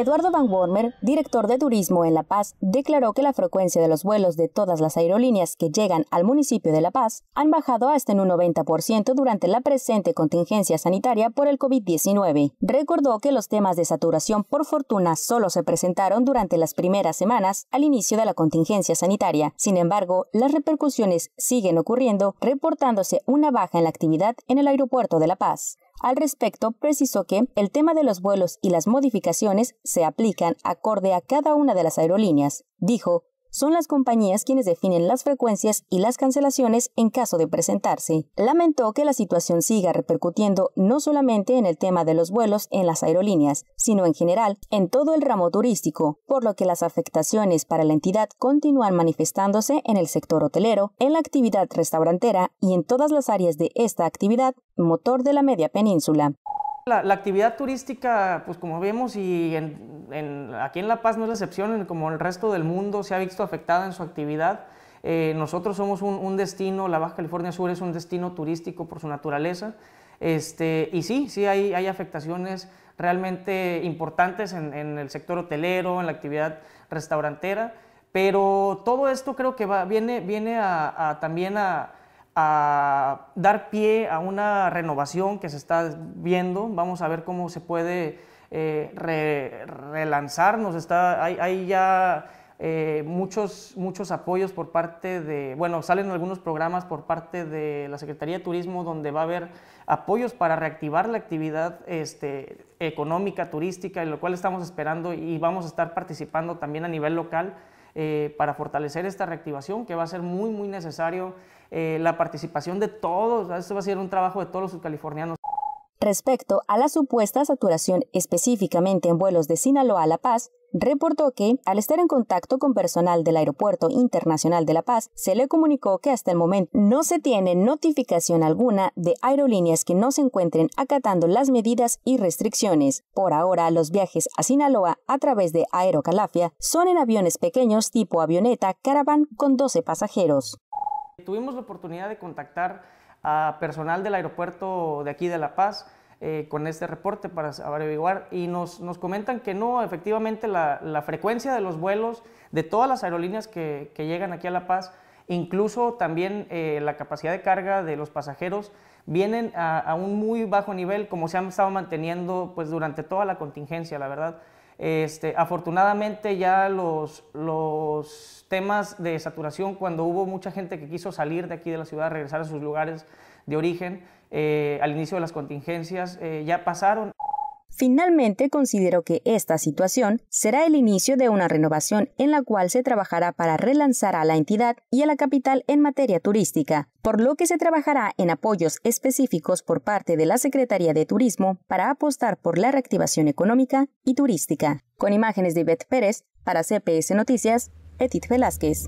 Eduardo Van Wormer, director de Turismo en La Paz, declaró que la frecuencia de los vuelos de todas las aerolíneas que llegan al municipio de La Paz han bajado hasta en un 90% durante la presente contingencia sanitaria por el COVID-19. Recordó que los temas de saturación por fortuna solo se presentaron durante las primeras semanas al inicio de la contingencia sanitaria. Sin embargo, las repercusiones siguen ocurriendo, reportándose una baja en la actividad en el aeropuerto de La Paz. Al respecto, precisó que el tema de los vuelos y las modificaciones se aplican acorde a cada una de las aerolíneas. Dijo, son las compañías quienes definen las frecuencias y las cancelaciones en caso de presentarse. Lamentó que la situación siga repercutiendo no solamente en el tema de los vuelos en las aerolíneas, sino en general en todo el ramo turístico, por lo que las afectaciones para la entidad continúan manifestándose en el sector hotelero, en la actividad restaurantera y en todas las áreas de esta actividad motor de la media península. La, actividad turística, pues como vemos, y aquí en La Paz no es la excepción, como el resto del mundo se ha visto afectada en su actividad. Eh, nosotros somos un, destino, la Baja California Sur es un destino turístico por su naturaleza, este, y sí, sí hay, hay afectaciones realmente importantes en, el sector hotelero, en la actividad restaurantera, pero todo esto creo que va, viene, viene a, también a a dar pie a una renovación que se está viendo. Vamos a ver cómo se puede eh, relanzarnos. Está, hay, ya eh, muchos, muchos apoyos por parte de, bueno, salen algunos programas por parte de la Secretaría de Turismo donde va a haber apoyos para reactivar la actividad este, económica, turística, en lo cual estamos esperando y vamos a estar participando también a nivel local eh, para fortalecer esta reactivación, que va a ser muy, muy necesario eh, la participación de todos. Esto va a ser un trabajo de todos los californianos Respecto a la supuesta saturación específicamente en vuelos de Sinaloa a La Paz, reportó que, al estar en contacto con personal del Aeropuerto Internacional de La Paz, se le comunicó que hasta el momento no se tiene notificación alguna de aerolíneas que no se encuentren acatando las medidas y restricciones. Por ahora, los viajes a Sinaloa a través de Aerocalafia son en aviones pequeños tipo avioneta Caravan con 12 pasajeros. Tuvimos la oportunidad de contactar a personal del aeropuerto de aquí de La Paz eh, con este reporte para averiguar y nos, comentan que no, efectivamente la, frecuencia de los vuelos de todas las aerolíneas que, llegan aquí a La Paz, incluso también eh, la capacidad de carga de los pasajeros, vienen a, a, un muy bajo nivel como se han estado manteniendo pues durante toda la contingencia, la verdad. Este, afortunadamente ya los, temas de saturación, cuando hubo mucha gente que quiso salir de aquí de la ciudad, regresar a sus lugares de origen, eh, al inicio de las contingencias, eh, ya pasaron Finalmente, considero que esta situación será el inicio de una renovación en la cual se trabajará para relanzar a la entidad y a la capital en materia turística, por lo que se trabajará en apoyos específicos por parte de la Secretaría de Turismo para apostar por la reactivación económica y turística. Con imágenes de Beth Pérez, para CPS Noticias, Edith Velázquez.